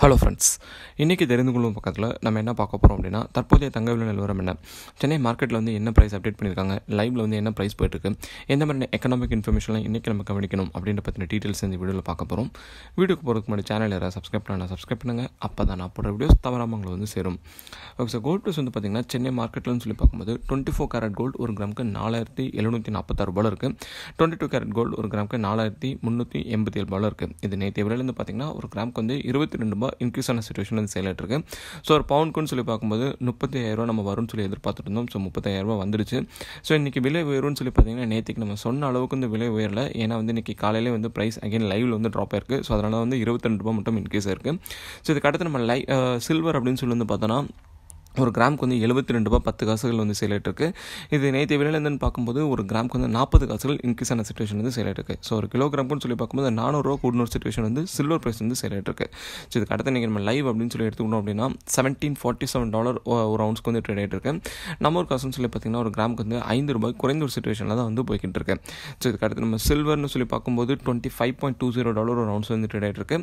hello friends இன்றைக்கி தெரிந்து கொள்ளும் பக்கத்தில் நம்ம என்ன பார்க்க போகிறோம் அப்படின்னா தற்போதைய தங்க விலை நிலவரம் என்ன சென்னை மார்க்கெட்டில் வந்து என்ன ப்ரைஸ் அப்டேட் பண்ணியிருக்காங்க லைவில் வந்து என்ன ப்ரைஸ் போயிட்டுருக்கு எந்த மாதிரி எக்கனாமிக் இன்ஃபர்மேஷன்லாம் இன்றைக்கி நம்ம கவனிக்கணும் அப்படின்ற பற்றின டீட்டெயில்ஸ் இந்த வீடியோவில் பார்க்க போகிறோம் வீடியோக்கு போகிறதுக்கு முன்னாடி சேனல் யாராவது சப்ஸ்கிரைப் பண்ணால் சப்ஸ்கிரைப் பண்ணுங்கள் அப்போ தான் நான் போடுற வீடியோஸ் தவறாமல் உங்களை வந்து சேரும் ஓகே சார் கோல்ட் ப்ரைஸ் வந்து பார்த்திங்கன்னா சென்னை மார்க்கெட்லன்னு சொல்லி பார்க்கும்போது டுவெண்ட்டி ஃபோர் கேரட் கோல்டு ஒரு கிராமுக்கு நாலாயிரத்தி எழுநூற்றி நாற்பத்தாறு ரூபாயில் இருக்குது டுவெண்ட்டி டூ கேரட் கோல்டு ஒரு கிராமுக்கு நாலாயிரத்தி முந்நூற்றி எண்பத்தி ஏழு ரூபாயில் இருக்குது இது நேற்று விலையிலேருந்து பார்த்திங்கன்னா ஒரு கிராமுக்கு வந்து இருபத்தி ரெண்டு ரூபாய் இன்க்ரீஸ் ஆன சுச்சுவேஷன் வந்து சேல் ஆகிட்டு ஸோ ஒரு பவுண்டுக்குன்னு சொல்லி பார்க்கும்போது முப்பத்தி ஐயாயிரரூவா நம்ம வரும்னு சொல்லி எதிர்பார்த்துட்டு இருந்தோம் ஸோ முப்பத்தாயிரரூவா வந்துருச்சு ஸோ இன்றைக்கி விலை உயரும்னு சொல்லி பார்த்தீங்கன்னா நேற்றுக்கு நம்ம சொன்ன அளவுக்கு இந்த விலை உயரல ஏன்னா வந்து இன்றைக்கி காலையிலே வந்து ப்ரைஸ் அகைன் லைவில் வந்து ட்ராப் ஆயிருக்கு ஸோ அதனால் வந்து இருபத்தி ரெண்டு ரூபா மட்டும் இன்க்ரீஸ் ஆயிருக்கு ஸோ இதுக்கடுத்து நம்ம லை சில்வர் அப்படின்னு சொல்லி வந்து பார்த்தோன்னா ஒரு கிராமுக்கு வந்து எழுபத்தி ரெண்டு ரூபா பத்து காசுகள் வந்து சேல் ஆகிட்டுருக்கு இது நேற்று விலையிலேருந்துன்னு பார்க்கும்போது ஒரு கிராமுக்கு வந்து நாற்பது காசுகள் இன்க்ரீஸ் ஆன சுச்சுவேஷன் வந்து சேல் ஆகிட்டுருக்கு ஸோ ஒரு கிலோகிராமுக்குன்னு சொல்லி பார்க்கும்போது நானூறுரூவா ஒரு சுச்சுவேஷன் வந்து சில்வர் ப்ரைஸ் வந்து சேல் ஆகிட்டுருக்கு ஸோ இதுக்கு அடுத்த நீங்கள் நம்ம லைவ் அப்படின்னு சொல்லி எடுத்துக்கணும் அப்படின்னா செவன்டீன் ஃபார்ட்டி செவன் டாலர் ஒரு அவுன்ஸ்க்கு வந்து ட்ரேட் ஆகிட்டு இருக்கு நம்ம ஒரு காசுன்னு சொல்லி பார்த்தீங்கன்னா ஒரு கிராமுக்கு வந்து ஐந்து ரூபாய் குறைந்த ஒரு சுச்சுவேஷனில் தான் வந்து போய்கிட்டு இருக்கு ஸோ இதுக்கு அடுத்து நம்ம சில்வர்னு சொல்லி பார்க்கும்போது twenty five point two zero dollar ஒரு அவுன்ஸ் வந்து ட்ரேட் இருக்கு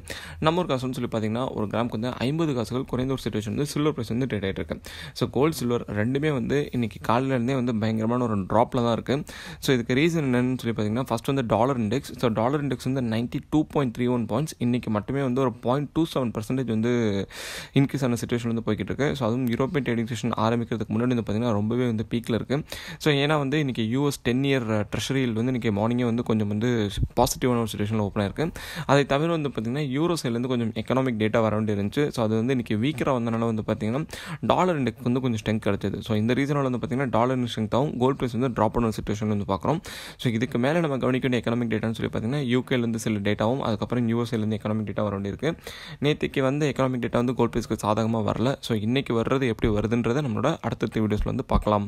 நம்ம ஒரு காசுன்னு சொல்லி பார்த்தீங்கன்னா ஒரு கிராமுக்கு வந்து ஐம்பது காசுகள் குறைந்த ஒரு சுச்சுவேஷன் வந்து சில்வர் ப்ரைஸ் வந்து ட்ரேட் இருக்கு ஸோ கோல்டு சில்வர் ரெண்டுமே வந்து இன்றைக்கி காலையிலேருந்தே வந்து பயங்கரமான ஒரு ட்ராப்பில் தான் இருக்குது ஸோ இதுக்கு ரீசன் என்னன்னு சொல்லி பார்த்தீங்கன்னா ஃபஸ்ட் வந்து dollar index so dollar index வந்து ninety two point three one points இன்றைக்கி மட்டுமே வந்து ஒரு பாயிண்ட் டூ செவன் பர்சன்டேஜ் வந்து இன்க்ரீஸ் ஆன சுச்சுவேஷன் வந்து போய்கிட்டு இருக்கு ஸோ அதுவும் யூரோப்பியன் ட்ரேடிங் செஷன் ஆரம்பிக்கிறதுக்கு முன்னாடி வந்து பார்த்திங்கன்னா ரொம்பவே வந்து பீக்கில் இருக்குது ஸோ ஏன்னா வந்து இன்றைக்கி யூஎஸ் டென் இயர் ட்ரெஷரியில் வந்து இன்றைக்கி மார்னிங்கே வந்து கொஞ்சம் வந்து பாசிட்டிவான ஒரு சுச்சுவேஷனில் ஓப்பன் ஆயிருக்கு அதை தவிர வந்து பார்த்திங்கன்னா யூரோ சைட்லேருந்து கொஞ்சம் எக்கனாமிக் டேட்டா வர வேண்டி இருந்துச்சு ஸோ அது வந்து இன்றைக்கி வீக்கராக வந்தனால வந்து பார்த்திங்கன்னா டாலர் டாலர் இண்டெக்ஸ் வந்து கொஞ்சம் ஸ்ட்ரெங்க் கிடைச்சது ஸோ இந்த ரீசனால் வந்து பார்த்திங்கன்னா டாலர் ஆகும் கோல்ட் ப்ரைஸ் வந்து ட்ராப் ஆன சுச்சுவேஷன் வந்து பார்க்குறோம் ஸோ இதுக்கு மேலே நம்ம கவனிக்க வேண்டிய எக்கனாமிக் டேட்டான்னு சொல்லி பார்த்திங்கன்னா யூகேலேருந்து சில டேட்டாவும் அதுக்கப்புறம் யூஎஸ்ஏலேருந்து எக்கனாமிக் டேட்டா வர வேண்டியிருக்கு நேற்றுக்கு வந்து எக்கனாமிக் டேட்டா வந்து கோல்ட் ப்ரைஸ்க்கு சாதகமாக வரல ஸோ இன்றைக்கி வர்றது எப்படி வருதுன்றதை நம்மளோட அடுத்தடுத்த வீடியோஸில் வந்து பார்க்கலாம்